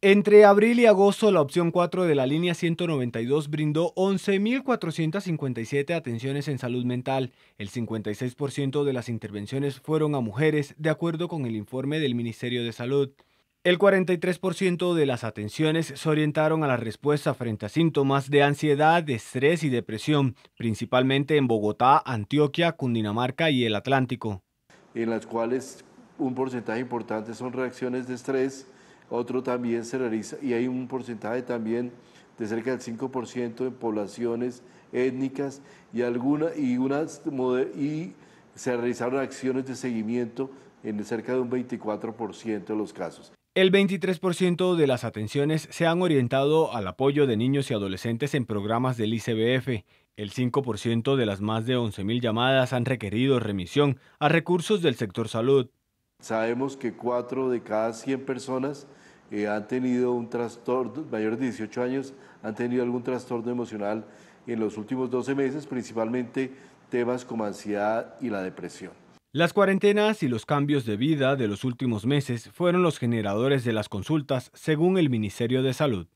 Entre abril y agosto, la opción 4 de la línea 192 brindó 11.457 atenciones en salud mental. El 56% de las intervenciones fueron a mujeres, de acuerdo con el informe del Ministerio de Salud. El 43% de las atenciones se orientaron a la respuesta frente a síntomas de ansiedad, estrés y depresión, principalmente en Bogotá, Antioquia, Cundinamarca y el Atlántico. En las cuales un porcentaje importante son reacciones de estrés, otro también se realiza, y hay un porcentaje también de cerca del 5% de poblaciones étnicas y, y, unas, y se realizaron acciones de seguimiento en cerca de un 24% de los casos. El 23% de las atenciones se han orientado al apoyo de niños y adolescentes en programas del ICBF. El 5% de las más de 11.000 llamadas han requerido remisión a recursos del sector salud. Sabemos que 4 de cada 100 personas eh, han tenido un trastorno, mayores de 18 años, han tenido algún trastorno emocional en los últimos 12 meses, principalmente temas como ansiedad y la depresión. Las cuarentenas y los cambios de vida de los últimos meses fueron los generadores de las consultas, según el Ministerio de Salud.